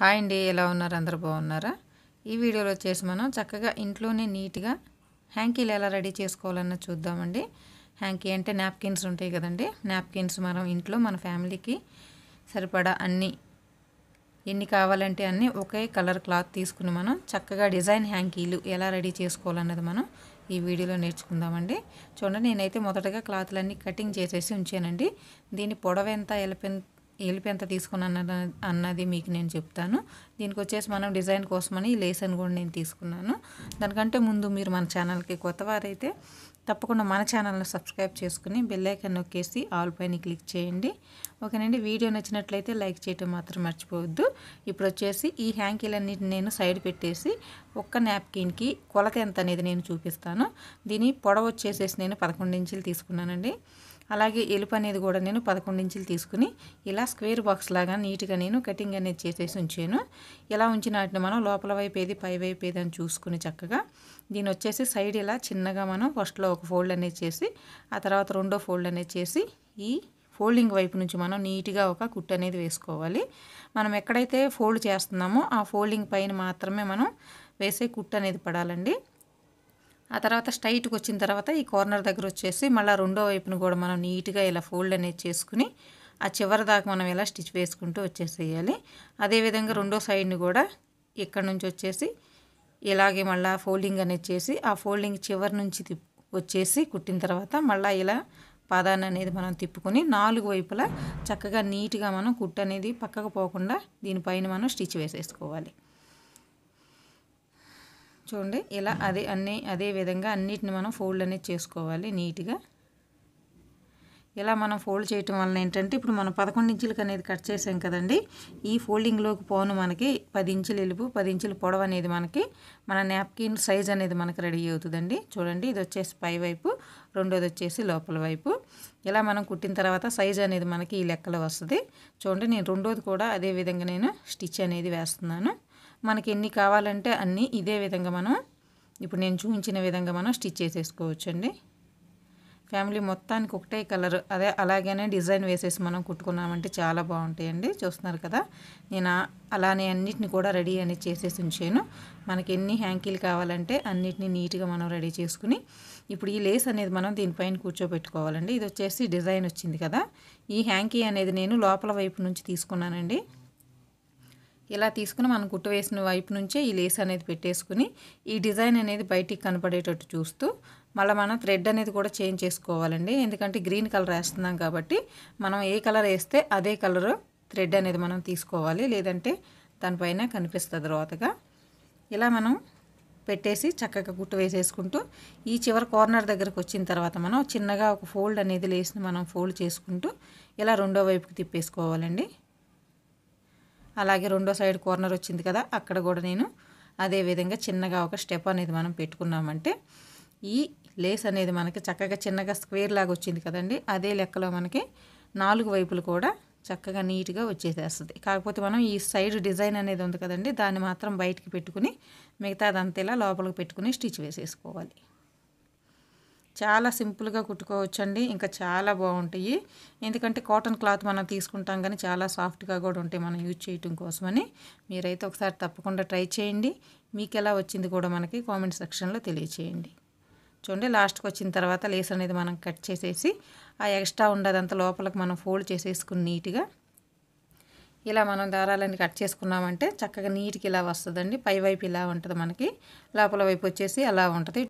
hi అండి ఎలా ఉన్నారు అందరు బాగున్నారా ఈ వీడియోలో వచ్చేసి మనం చక్కగా ఇంట్లోనే నీట్గా హ్యాంకీలు ఎలా రెడీ చేసుకోవాలన్నా చూద్దామండి హ్యాంకీ అంటే నాప్కిన్స్ ఉంటాయి కదండి నాప్కిన్స్ మనం ఇంట్లో మన ఫ్యామిలీకి సరిపడా అన్నీ ఎన్ని కావాలంటే అన్నీ ఒకే కలర్ క్లాత్ తీసుకుని మనం చక్కగా డిజైన్ హ్యాంకీలు ఎలా రెడీ చేసుకోవాలన్నది మనం ఈ వీడియోలో నేర్చుకుందామండి చూడండి నేనైతే మొదటగా క్లాత్లన్నీ కటింగ్ చేసేసి ఉంచానండి దీని పొడవెంత ఎలపెంత ఏలిపి ఎంత తీసుకున్నాను అన్నది మీకు నేను చెప్తాను దీనికి వచ్చేసి మనం డిజైన్ కోసమని లేస్ అని కూడా నేను తీసుకున్నాను దానికంటే ముందు మీరు మన ఛానల్కి కొత్తవారైతే తప్పకుండా మన ఛానల్ని సబ్స్క్రైబ్ చేసుకుని బెల్లైకన్ నొక్కేసి ఆల్ పైన క్లిక్ చేయండి ఓకేనండి వీడియో నచ్చినట్లయితే లైక్ చేయటం మాత్రం మర్చిపోవద్దు ఇప్పుడు వచ్చేసి ఈ హ్యాంకిలన్నిటిని నేను సైడ్ పెట్టేసి ఒక్క నాప్కిన్కి కొలత ఎంత అనేది నేను చూపిస్తాను దీని పొడవ వచ్చేసేసి నేను పదకొండు ఇంచులు తీసుకున్నానండి అలాగే ఎలుపు అనేది కూడా నేను పదకొండు ఇంచులు తీసుకుని ఇలా స్క్వేర్ బాక్స్ లాగా నీట్గా నేను కటింగ్ అనేది చేసేసి ఉంచాను ఇలా ఉంచిన వాటిని మనం లోపల వైపు ఏది పై వైపు ఏది అని చూసుకుని చక్కగా దీని వచ్చేసి సైడ్ ఇలా చిన్నగా మనం ఫస్ట్లో ఒక ఫోల్డ్ అనేది చేసి ఆ తర్వాత రెండో ఫోల్డ్ అనేది చేసి ఈ ఫోల్డింగ్ వైపు నుంచి మనం నీట్గా ఒక కుట్టు అనేది వేసుకోవాలి మనం ఎక్కడైతే ఫోల్డ్ చేస్తున్నామో ఆ ఫోల్డింగ్ పైన మాత్రమే మనం వేసే కుట్టు అనేది పడాలండి ఆ తర్వాత స్ట్రైట్కి వచ్చిన తర్వాత ఈ కార్నర్ దగ్గర వచ్చేసి మళ్ళీ రెండో వైపును కూడా మనం నీట్గా ఇలా ఫోల్డ్ అనేది చేసుకుని ఆ చివరి దాకా మనం ఇలా స్టిచ్ వేసుకుంటూ వచ్చేసేయాలి అదేవిధంగా రెండో సైడ్ని కూడా ఇక్కడ నుంచి వచ్చేసి ఇలాగే మళ్ళీ ఫోల్డింగ్ అనేది చేసి ఆ ఫోల్డింగ్ చివరి నుంచి వచ్చేసి కుట్టిన తర్వాత మళ్ళీ ఇలా పాదాన్ని అనేది మనం తిప్పుకొని నాలుగు వైపులా చక్కగా నీట్గా మనం కుట్టు అనేది పక్కకు పోకుండా దీనిపైన మనం స్టిచ్ వేసేసుకోవాలి చూడండి ఇలా అదే అన్ని అదే విధంగా అన్నిటిని మనం ఫోల్డ్ అనేది చేసుకోవాలి నీట్గా ఇలా మనం ఫోల్డ్ చేయటం వలన ఏంటంటే ఇప్పుడు మనం పదకొండు ఇంచులకు అనేది కట్ చేసాం కదండి ఈ ఫోల్డింగ్లోకి పోను మనకి పది ఇంచులు ఎలుపు పది ఇంచుల పొడవు అనేది మనకి మన నాప్కిన్ సైజ్ అనేది మనకి రెడీ అవుతుందండి చూడండి ఇది వచ్చేసి పై వైపు రెండోది వచ్చేసి లోపల వైపు ఇలా మనం కుట్టిన తర్వాత సైజ్ అనేది మనకి ఈ లెక్కలో వస్తుంది చూడండి నేను రెండోది కూడా అదే విధంగా నేను స్టిచ్ అనేది వేస్తున్నాను మనకి ఎన్ని కావాలంటే అన్నీ ఇదే విధంగా మనం ఇప్పుడు నేను చూపించిన విధంగా మనం స్టిచ్ చేసేసుకోవచ్చు అండి ఫ్యామిలీ మొత్తానికి ఒకటే కలర్ అదే అలాగనే డిజైన్ వేసేసి మనం కుట్టుకున్నామంటే చాలా బాగుంటాయండి చూస్తున్నారు కదా నేను అలానే అన్నిటిని కూడా రెడీ అనేది చేసేసి ఉంచాను మనకి ఎన్ని హ్యాంకిల్ కావాలంటే అన్నిటిని నీట్గా మనం రెడీ చేసుకుని ఇప్పుడు ఈ లేస్ అనేది మనం దీనిపైన కూర్చోబెట్టుకోవాలండి ఇది వచ్చేసి డిజైన్ వచ్చింది కదా ఈ హ్యాంకీ అనేది నేను లోపల వైపు నుంచి తీసుకున్నానండి ఇలా తీసుకుని మనం గుట్ట వేసిన వైపు నుంచే ఈ లేస్ అనేది పెట్టేసుకుని ఈ డిజైన్ అనేది బయటికి కనపడేటట్టు చూస్తూ మళ్ళీ మనం థ్రెడ్ అనేది కూడా చేంజ్ చేసుకోవాలండి ఎందుకంటే గ్రీన్ కలర్ వేస్తున్నాం కాబట్టి మనం ఏ కలర్ వేస్తే అదే కలరు థ్రెడ్ అనేది మనం తీసుకోవాలి లేదంటే దానిపైన కనిపిస్తుంది తర్వాతగా ఇలా మనం పెట్టేసి చక్కగా గుట్టు వేసేసుకుంటూ ఈ చివరి కార్నర్ దగ్గరకు వచ్చిన తర్వాత మనం చిన్నగా ఒక ఫోల్డ్ అనేది లేసి మనం ఫోల్డ్ చేసుకుంటూ ఇలా రెండో వైపుకి తిప్పేసుకోవాలండి అలాగే రెండో సైడ్ కార్నర్ వచ్చింది కదా అక్కడ కూడా నేను అదేవిధంగా చిన్నగా ఒక స్టెప్ అనేది మనం పెట్టుకున్నామంటే ఈ లేస్ అనేది మనకి చక్కగా చిన్నగా స్క్వేర్ లాగా వచ్చింది కదండి అదే లెక్కలో మనకి నాలుగు వైపులు కూడా చక్కగా నీట్గా వచ్చేసేస్తుంది కాకపోతే మనం ఈ సైడ్ డిజైన్ అనేది ఉంది కదండి దాన్ని మాత్రం బయటికి పెట్టుకుని మిగతాదంతా ఇలా లోపలికి పెట్టుకుని స్టిచ్ వేసేసుకోవాలి చాలా సింపుల్గా కుట్టుకోవచ్చండి ఇంకా చాలా బాగుంటాయి ఎందుకంటే కాటన్ క్లాత్ మనం తీసుకుంటాం కానీ చాలా సాఫ్ట్గా కూడా ఉంటాయి మనం యూజ్ చేయటం కోసమని మీరైతే ఒకసారి తప్పకుండా ట్రై చేయండి మీకు ఎలా వచ్చింది కూడా మనకి కామెంట్ సెక్షన్లో తెలియచేయండి చూడండి లాస్ట్కి వచ్చిన తర్వాత లేస్ అనేది మనం కట్ చేసేసి ఆ ఎక్స్ట్రా ఉండదంతా లోపలికి మనం ఫోల్డ్ చేసేసుకుని నీట్గా ఇలా మనం దారాలన్నీ కట్ చేసుకున్నామంటే చక్కగా నీట్కి ఇలా వస్తుందండి పై వైపు ఇలా ఉంటుంది మనకి లోపల వైపు వచ్చేసి అలా ఉంటుంది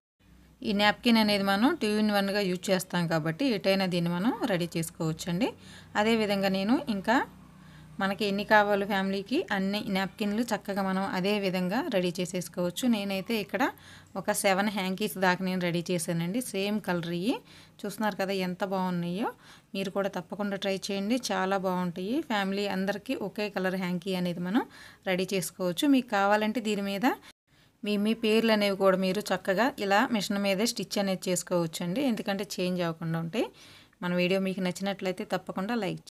ఈ నాప్కిన్ అనేది మనం టూ ఇన్ వన్గా యూజ్ చేస్తాం కాబట్టి ఎటైనా దీన్ని మనం రెడీ చేసుకోవచ్చండి అదేవిధంగా నేను ఇంకా మనకి ఎన్ని కావాలో ఫ్యామిలీకి అన్ని నాప్కిన్లు చక్కగా మనం అదే విధంగా రెడీ చేసేసుకోవచ్చు నేనైతే ఇక్కడ ఒక సెవెన్ హ్యాంకీస్ దాకా నేను రెడీ చేశానండి సేమ్ కలర్ ఇవి చూస్తున్నారు కదా ఎంత బాగున్నాయో మీరు కూడా తప్పకుండా ట్రై చేయండి చాలా బాగుంటాయి ఫ్యామిలీ అందరికీ ఒకే కలర్ హ్యాంకీ అనేది మనం రెడీ చేసుకోవచ్చు మీకు కావాలంటే దీని మీద మీ మీ పేర్లు అనేవి కూడా మీరు చక్కగా ఇలా మిషన్ మీదే స్టిచ్ అనేది చేసుకోవచ్చు అండి ఎందుకంటే చేంజ్ అవ్వకుండా ఉంటాయి మన వీడియో మీకు నచ్చినట్లయితే తప్పకుండా లైక్